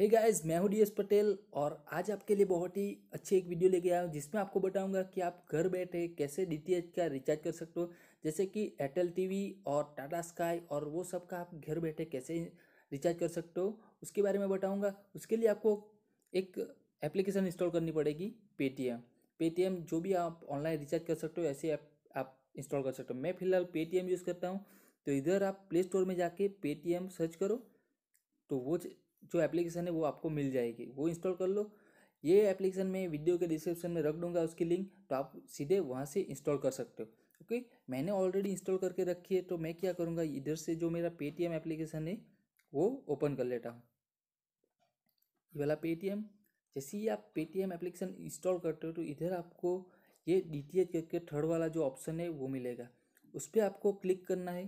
hey guys मैं हूं S Patel और आज आपके लिए बहुत ही अच्छी एक वीडियो लेके आया हूं जिसमें आपको बताऊंगा कि आप घर बैठे कैसे डी का रिचार्ज कर सकते हो जैसे कि एयरटेल टीवी और टाटा स्काई और वो सब का आप घर बैठे कैसे रिचार्ज कर सकते हो उसके बारे में बताऊँगा उसके लिए आपको एक एप्लीकेशन इंस्टॉल करनी पड़ेगी पेटीएम पेटीएम जो भी आप ऑनलाइन रिचार्ज कर सकते हो ऐसे ऐप आप इंस्टॉल कर सकते हो मैं फिलहाल पेटीएम यूज़ करता हूँ तो इधर आप प्ले स्टोर में जाके पेटीएम सर्च करो तो वो जो एप्लीकेशन है वो आपको मिल जाएगी वो इंस्टॉल कर लो ये एप्लीकेशन मैं वीडियो के डिस्क्रिप्शन में रख दूंगा उसकी लिंक तो आप सीधे वहाँ से इंस्टॉल कर सकते हो ओके मैंने ऑलरेडी इंस्टॉल करके रखी है तो मैं क्या करूँगा इधर से जो मेरा पेटीएम एप्लीकेशन है वो ओपन कर लेता हूँ ये वाला पेटीएम जैसे ही आप पेटीएम एप्लीकेशन इंस्टॉल करते हो तो इधर आपको ये डी टी एच करके थर्ड वाला जो ऑप्शन है वो मिलेगा उस पर आपको क्लिक करना है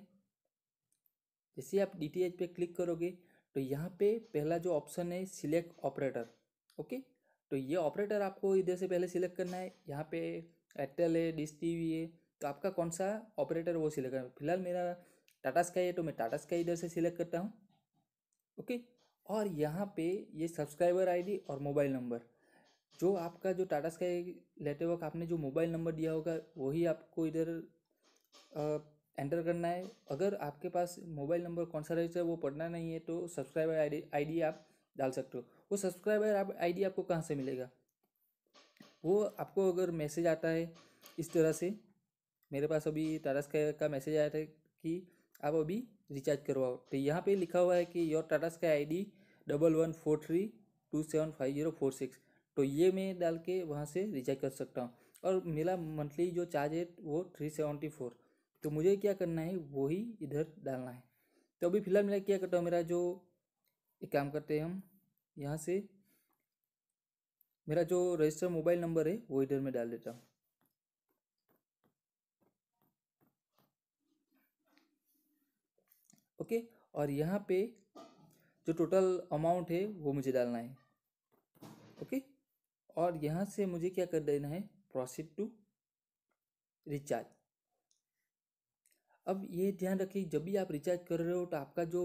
जैसे आप डी टी एच पे क्लिक करोगे तो यहाँ पे पहला जो ऑप्शन है सिलेक्ट ऑपरेटर ओके तो ये ऑपरेटर आपको इधर से पहले सिलेक्ट करना है यहाँ पे एयरटेल है डिश टीवी है तो आपका कौन सा ऑपरेटर वो सिलेक्ट करना फिलहाल मेरा टाटा स्काई है तो मैं टाटा स्काई इधर से सिलेक्ट करता हूँ ओके और यहाँ पे ये सब्सक्राइबर आईडी और मोबाइल नंबर जो आपका जो टाटा स्काई लेते वक्त आपने जो मोबाइल नंबर दिया होगा वही आपको इधर एंटर करना है अगर आपके पास मोबाइल नंबर कौन सा रजिस्टर वो पढ़ना नहीं है तो सब्सक्राइबर आई डी आप डाल सकते हो वो सब्सक्राइबर आप आईडी आपको कहाँ से मिलेगा वो आपको अगर मैसेज आता है इस तरह से मेरे पास अभी टाटा स्काई का मैसेज आया था कि आप अभी रिचार्ज करवाओ तो यहाँ पे लिखा हुआ है कि your Tata sky I D double one four three two seven five zero four six तो ये मैं डाल के वहाँ से रिचार्ज कर सकता हूँ और मेरा मंथली जो चार्ज है वो थ्री सेवेंटी फोर तो मुझे क्या करना है वही इधर डालना है तो अभी फिलहाल मेरा क्या करता हूँ मेरा जो एक काम करते हैं हम यहाँ से मेरा जो रजिस्टर मोबाइल नंबर है वो इधर में डाल देता हूँ ओके और यहाँ पे जो टोटल अमाउंट है वो मुझे डालना है ओके और यहाँ से मुझे क्या कर देना है प्रोसीड टू रिचार्ज अब ये ध्यान रखिए जब भी आप रिचार्ज कर रहे हो तो आपका जो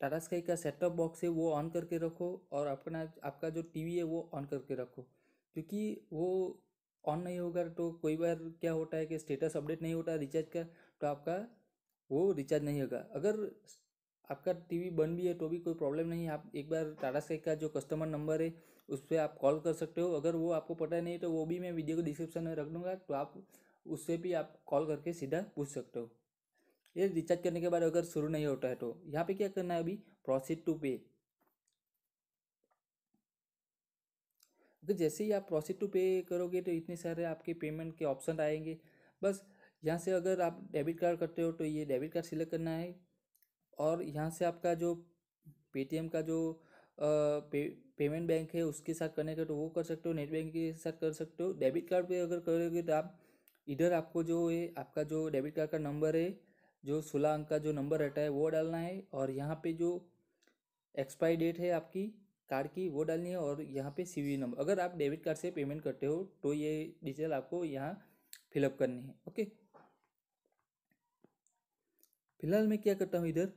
टाटा स्काई का सेटअप बॉक्स है वो ऑन करके रखो और अपना आपका जो टी है वो ऑन करके रखो क्योंकि वो ऑन नहीं होगा तो कोई बार क्या होता है कि स्टेटस अपडेट नहीं होता रिचार्ज का तो आपका वो रिचार्ज नहीं होगा अगर आपका टीवी बंद भी है तो भी कोई प्रॉब्लम नहीं आप एक बार टाटा स्काई का जो कस्टमर नंबर है उस पर आप कॉल कर सकते हो अगर वो आपको पता नहीं तो वो भी मैं वीडियो को डिस्क्रिप्शन में रख दूँगा तो आप उससे भी आप कॉल करके सीधा पूछ सकते हो ये रिचार्ज करने के बाद अगर शुरू नहीं होता है तो यहाँ पे क्या करना है अभी प्रोसीड टू पे अगर जैसे ही आप प्रोसीड टू पे करोगे तो इतने सारे आपके पेमेंट के ऑप्शन आएंगे बस यहाँ से अगर आप डेबिट कार्ड करते हो तो ये डेबिट कार्ड सिलेक्ट करना है और यहाँ से आपका जो पेटीएम का जो पे पेमेंट बैंक है उसके साथ करने का तो वो कर सकते हो नेट बैंक के साथ कर सकते हो डेबिट कार्ड पे अगर करोगे तो आप इधर आपको जो है आपका जो डेबिट कार्ड का नंबर है जो सोलह अंक का जो नंबर रहता है वो डालना है और यहाँ पे जो एक्सपायरी डेट है आपकी कार्ड की वो डालनी है और यहाँ पे सी नंबर अगर आप डेबिट कार्ड से पेमेंट करते हो तो ये डिटेल आपको यहाँ फिलअप करनी है ओके फिलहाल मैं क्या करता हूँ इधर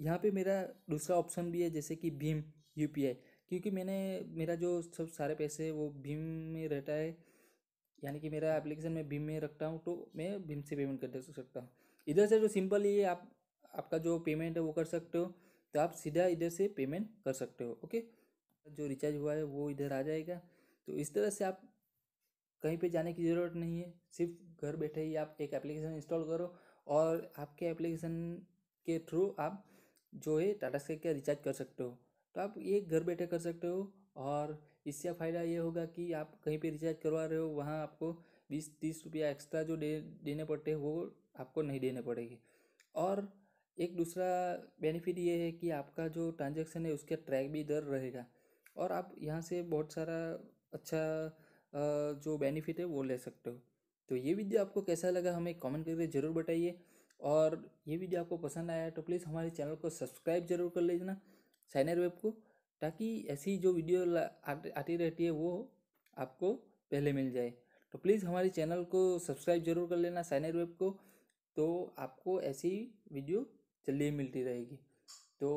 यहाँ पे मेरा दूसरा ऑप्शन भी है जैसे कि भीम यूपीआई क्योंकि मैंने मेरा जो सब सारे पैसे वो भीम में रहता है यानी कि मेरा एप्लीकेशन मैं भीम में रखता हूँ तो मैं भीम से पेमेंट कर सकता हूँ इधर से जो सिंपल ये आप आपका जो पेमेंट है वो कर सकते हो तो आप सीधा इधर से पेमेंट कर सकते हो ओके जो रिचार्ज हुआ है वो इधर आ जाएगा तो इस तरह से आप कहीं पे जाने की ज़रूरत नहीं है सिर्फ घर बैठे ही आप एक एप्लीकेशन इंस्टॉल करो और आपके एप्लीकेशन के थ्रू आप जो है टाटा स्काई का रिचार्ज कर सकते हो तो आप ये घर बैठे कर सकते हो और इससे फ़ायदा ये होगा कि आप कहीं पे रिचार्ज करवा रहे हो वहाँ आपको बीस तीस रुपया एक्स्ट्रा जो दे देने पड़ते हैं वो आपको नहीं देने पड़ेंगे और एक दूसरा बेनिफिट ये है कि आपका जो ट्रांजेक्शन है उसका ट्रैक भी इधर रहेगा और आप यहाँ से बहुत सारा अच्छा जो बेनिफिट है वो ले सकते हो तो ये वीडियो आपको कैसा लगा हमें कमेंट करके ज़रूर बताइए और ये वीडियो आपको पसंद आया तो प्लीज़ हमारे चैनल को सब्सक्राइब जरूर कर लीजिए ना साइनर वेब को ताकि ऐसी जो वीडियो आती रहती है वो आपको पहले मिल जाए तो प्लीज़ हमारे चैनल को सब्सक्राइब जरूर कर लेना साइनर वेब को तो आपको ऐसी वीडियो जल्दी मिलती रहेगी तो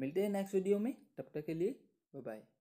मिलते हैं नेक्स्ट वीडियो में तब तक के लिए बाय